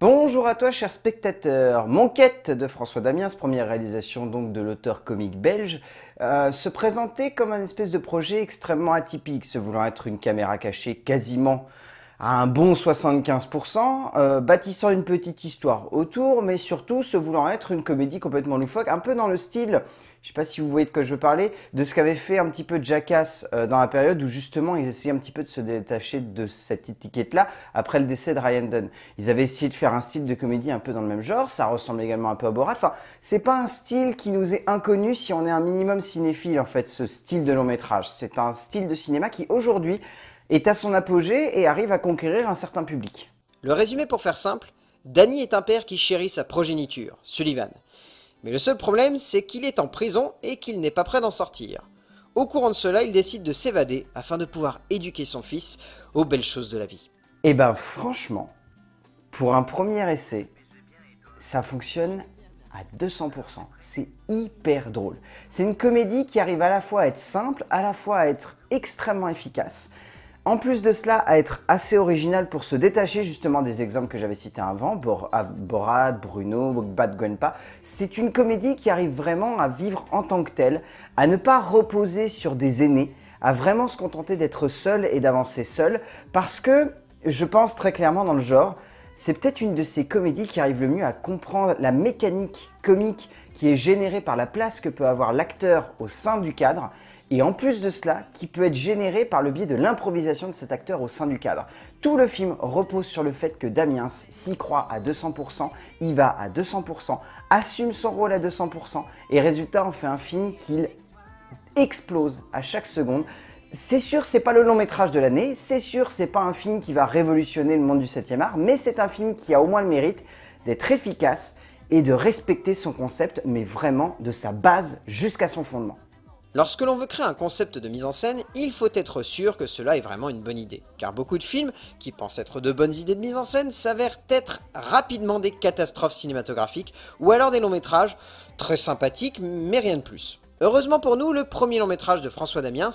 Bonjour à toi cher spectateur. quête de François Damiens, première réalisation donc de l'auteur comique belge, euh, se présentait comme un espèce de projet extrêmement atypique, se voulant être une caméra cachée quasiment à un bon 75%, euh, bâtissant une petite histoire autour, mais surtout se voulant être une comédie complètement loufoque, un peu dans le style, je sais pas si vous voyez de quoi je veux parler, de ce qu'avait fait un petit peu Jackass euh, dans la période où justement ils essayaient un petit peu de se détacher de cette étiquette-là après le décès de Ryan Dunn. Ils avaient essayé de faire un style de comédie un peu dans le même genre, ça ressemble également un peu à Borat, enfin c'est pas un style qui nous est inconnu si on est un minimum cinéphile en fait, ce style de long métrage. C'est un style de cinéma qui aujourd'hui est à son apogée et arrive à conquérir un certain public. Le résumé pour faire simple, Danny est un père qui chérit sa progéniture, Sullivan. Mais le seul problème, c'est qu'il est en prison et qu'il n'est pas prêt d'en sortir. Au courant de cela, il décide de s'évader afin de pouvoir éduquer son fils aux belles choses de la vie. Eh ben franchement, pour un premier essai, ça fonctionne à 200%. C'est hyper drôle. C'est une comédie qui arrive à la fois à être simple, à la fois à être extrêmement efficace en plus de cela, à être assez original pour se détacher justement des exemples que j'avais cités avant, ah, Borat, Bruno, Bad Gwenpa, c'est une comédie qui arrive vraiment à vivre en tant que telle, à ne pas reposer sur des aînés, à vraiment se contenter d'être seul et d'avancer seul, parce que je pense très clairement dans le genre, c'est peut-être une de ces comédies qui arrive le mieux à comprendre la mécanique comique qui est générée par la place que peut avoir l'acteur au sein du cadre et en plus de cela, qui peut être généré par le biais de l'improvisation de cet acteur au sein du cadre. Tout le film repose sur le fait que Damiens s'y croit à 200%, y va à 200%, assume son rôle à 200%, et résultat, on fait un film qu'il explose à chaque seconde. C'est sûr, c'est pas le long métrage de l'année, c'est sûr, c'est pas un film qui va révolutionner le monde du 7e art, mais c'est un film qui a au moins le mérite d'être efficace et de respecter son concept, mais vraiment de sa base jusqu'à son fondement. Lorsque l'on veut créer un concept de mise en scène, il faut être sûr que cela est vraiment une bonne idée, car beaucoup de films, qui pensent être de bonnes idées de mise en scène, s'avèrent être rapidement des catastrophes cinématographiques, ou alors des longs métrages très sympathiques, mais rien de plus. Heureusement pour nous, le premier long métrage de François Damiens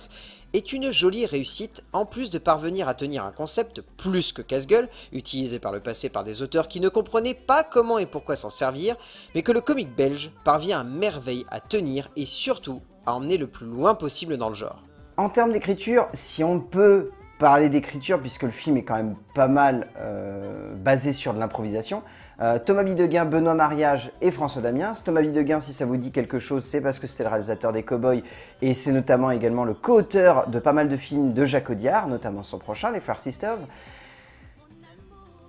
est une jolie réussite, en plus de parvenir à tenir un concept plus que casse-gueule, utilisé par le passé par des auteurs qui ne comprenaient pas comment et pourquoi s'en servir, mais que le comique belge parvient à merveille à tenir et surtout à emmener le plus loin possible dans le genre. En termes d'écriture, si on peut parler d'écriture, puisque le film est quand même pas mal euh, basé sur de l'improvisation, euh, Thomas Bideguin, Benoît Mariage et François Damiens. Thomas Bideguin, si ça vous dit quelque chose, c'est parce que c'était le réalisateur des Cowboys et c'est notamment également le co-auteur de pas mal de films de Jacques Audiard, notamment son prochain, Les Fair Sisters.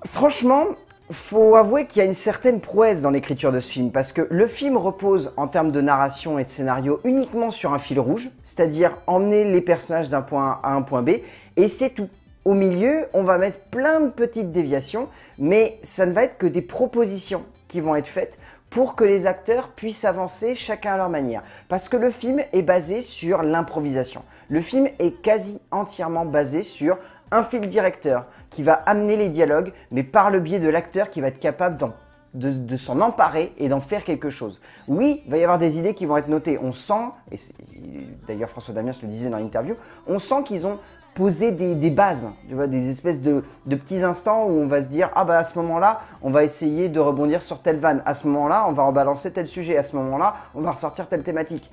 Franchement, faut avouer qu'il y a une certaine prouesse dans l'écriture de ce film, parce que le film repose en termes de narration et de scénario uniquement sur un fil rouge, c'est-à-dire emmener les personnages d'un point A à un point B, et c'est tout. Au milieu, on va mettre plein de petites déviations, mais ça ne va être que des propositions qui vont être faites pour que les acteurs puissent avancer chacun à leur manière. Parce que le film est basé sur l'improvisation. Le film est quasi entièrement basé sur un fil directeur qui va amener les dialogues, mais par le biais de l'acteur qui va être capable de, s'en emparer et d'en faire quelque chose. Oui, il va y avoir des idées qui vont être notées. On sent, et d'ailleurs François Damiens le disait dans l'interview, on sent qu'ils ont posé des, bases, tu vois, des espèces de, de, petits instants où on va se dire ah bah à ce moment-là, on va essayer de rebondir sur telle vanne. À ce moment-là, on va rebalancer tel sujet. À ce moment-là, on va ressortir telle thématique.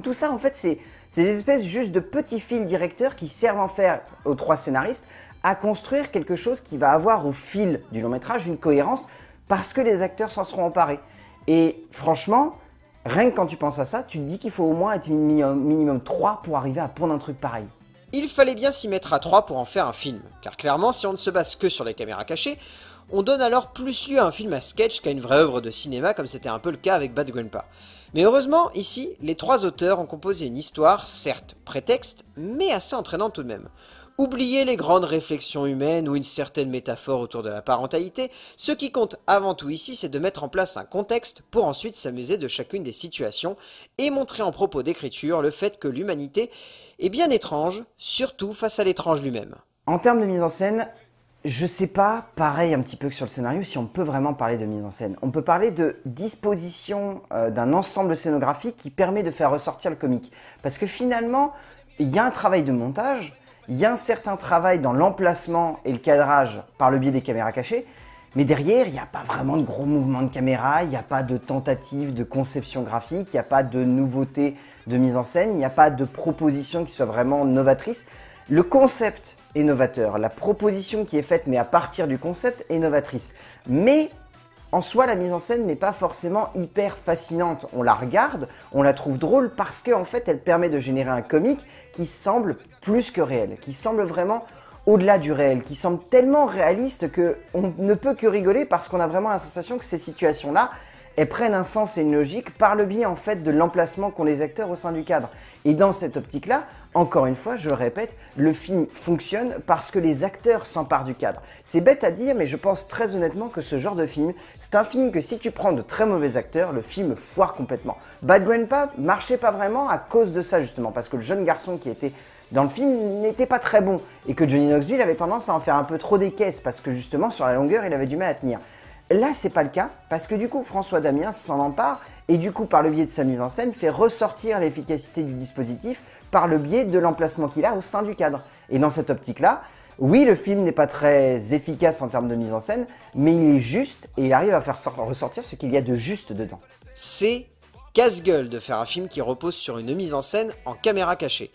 Tout ça, en fait, c'est c'est des espèces juste de petits fils directeurs qui servent en fait aux trois scénaristes à construire quelque chose qui va avoir au fil du long métrage une cohérence parce que les acteurs s'en seront emparés. Et franchement, rien que quand tu penses à ça, tu te dis qu'il faut au moins être minimum, trois 3 pour arriver à pondre un truc pareil. Il fallait bien s'y mettre à 3 pour en faire un film, car clairement si on ne se base que sur les caméras cachées, on donne alors plus lieu à un film à sketch qu'à une vraie œuvre de cinéma comme c'était un peu le cas avec Bad Grandpa. Mais heureusement, ici, les trois auteurs ont composé une histoire, certes prétexte, mais assez entraînante tout de même. Oubliez les grandes réflexions humaines ou une certaine métaphore autour de la parentalité, ce qui compte avant tout ici, c'est de mettre en place un contexte pour ensuite s'amuser de chacune des situations et montrer en propos d'écriture le fait que l'humanité est bien étrange, surtout face à l'étrange lui-même. En termes de mise en scène, je sais pas, pareil un petit peu que sur le scénario, si on peut vraiment parler de mise en scène. On peut parler de disposition euh, d'un ensemble scénographique qui permet de faire ressortir le comique. Parce que finalement, il y a un travail de montage, il y a un certain travail dans l'emplacement et le cadrage par le biais des caméras cachées, mais derrière, il n'y a pas vraiment de gros mouvements de caméra, il n'y a pas de tentative de conception graphique, il n'y a pas de nouveauté de mise en scène, il n'y a pas de proposition qui soit vraiment novatrice. Le concept innovateur. La proposition qui est faite, mais à partir du concept, est novatrice. Mais en soi, la mise en scène n'est pas forcément hyper fascinante. On la regarde, on la trouve drôle parce qu'en fait, elle permet de générer un comique qui semble plus que réel, qui semble vraiment au-delà du réel, qui semble tellement réaliste que on ne peut que rigoler parce qu'on a vraiment la sensation que ces situations-là, elles prennent un sens et une logique par le biais en fait de l'emplacement qu'ont les acteurs au sein du cadre. Et dans cette optique-là, encore une fois, je répète, le film fonctionne parce que les acteurs s'emparent du cadre. C'est bête à dire, mais je pense très honnêtement que ce genre de film, c'est un film que si tu prends de très mauvais acteurs, le film foire complètement. Bad Grandpa marchait pas vraiment à cause de ça justement, parce que le jeune garçon qui était dans le film n'était pas très bon et que Johnny Knoxville avait tendance à en faire un peu trop des caisses parce que justement sur la longueur il avait du mal à tenir. Là, c'est pas le cas, parce que du coup, François Damiens s'en empare et du coup, par le biais de sa mise en scène, fait ressortir l'efficacité du dispositif par le biais de l'emplacement qu'il a au sein du cadre. Et dans cette optique-là, oui, le film n'est pas très efficace en termes de mise en scène, mais il est juste et il arrive à faire ressortir ce qu'il y a de juste dedans. C'est casse-gueule de faire un film qui repose sur une mise en scène en caméra cachée.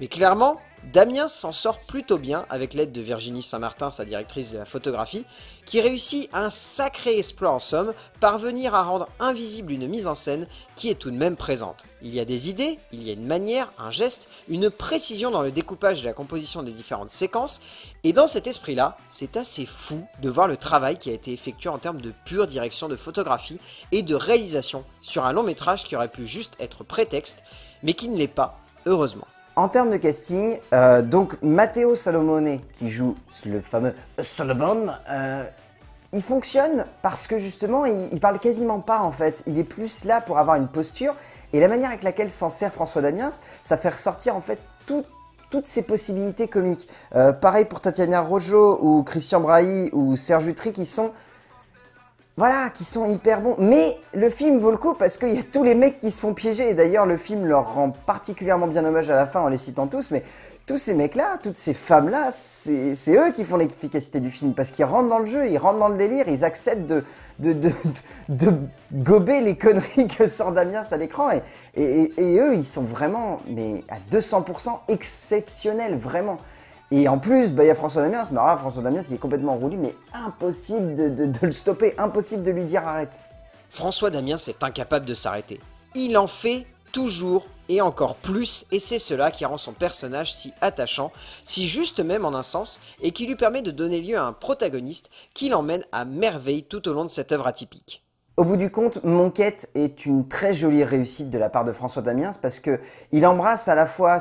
Mais clairement, Damien s'en sort plutôt bien avec l'aide de Virginie Saint-Martin, sa directrice de la photographie, qui réussit un sacré exploit en somme, parvenir à rendre invisible une mise en scène qui est tout de même présente. Il y a des idées, il y a une manière, un geste, une précision dans le découpage et la composition des différentes séquences, et dans cet esprit-là, c'est assez fou de voir le travail qui a été effectué en termes de pure direction de photographie et de réalisation sur un long métrage qui aurait pu juste être prétexte, mais qui ne l'est pas, heureusement. En termes de casting, euh, donc Matteo Salomone, qui joue le fameux Sullivan, euh, il fonctionne parce que justement, il, parle quasiment pas en fait. Il est plus là pour avoir une posture. Et la manière avec laquelle s'en sert François Damiens, ça fait ressortir en fait toutes ses possibilités comiques. Euh, pareil pour Tatiana Rojo ou Christian Brahi ou Serge Utry qui sont voilà, qui sont hyper bons. Mais le film vaut le coup parce qu'il y a tous les mecs qui se font piéger. Et d'ailleurs, le film leur rend particulièrement bien hommage à la fin en les citant tous. Mais tous ces mecs-là, toutes ces femmes-là, c'est eux qui font l'efficacité du film parce qu'ils rentrent dans le jeu, ils rentrent dans le délire, ils acceptent de, gober les conneries que sort Damien à l'écran. Et, eux, ils sont vraiment, mais à 200% exceptionnels, vraiment. Et en plus, bah, il y a François Damiens, mais François Damiens, il est complètement roulé, mais impossible de, de le stopper, impossible de lui dire arrête. François Damiens est incapable de s'arrêter. Il en fait toujours et encore plus, et c'est cela qui rend son personnage si attachant, si juste même en un sens, et qui lui permet de donner lieu à un protagoniste qui l'emmène à merveille tout au long de cette œuvre atypique. Au bout du compte, Monquette est une très jolie réussite de la part de François Damiens parce que il embrasse à la fois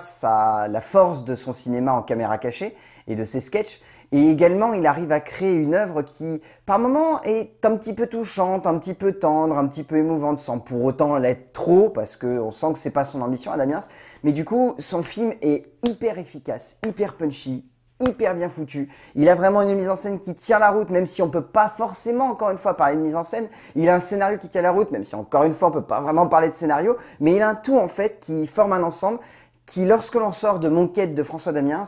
la force de son cinéma en caméra cachée et de ses sketchs, et également il arrive à créer une œuvre qui, par moments, est un petit peu touchante, un petit peu tendre, un petit peu émouvante, sans pour autant l'être trop, parce qu'on sent que c'est pas son ambition à Damiens. Mais du coup, son film est hyper efficace, hyper punchy, hyper bien foutu. Il a vraiment une mise en scène qui tient la route, même si on peut pas forcément, encore une fois, parler de mise en scène. Il a un scénario qui tient la route, même si, encore une fois, on peut pas vraiment parler de scénario. Mais il a un tout, en fait, qui forme un ensemble qui, lorsque l'on sort de Mon de François Damiens,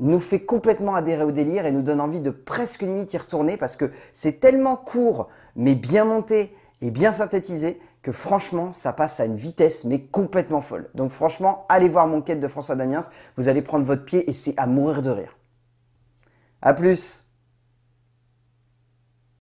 nous fait complètement adhérer au délire et nous donne envie de presque limite y retourner parce que c'est tellement court, mais bien monté et bien synthétisé que franchement, ça passe à une vitesse mais complètement folle. Donc franchement, allez voir Mon quête de François Damiens, vous allez prendre votre pied et c'est à mourir de rire. A plus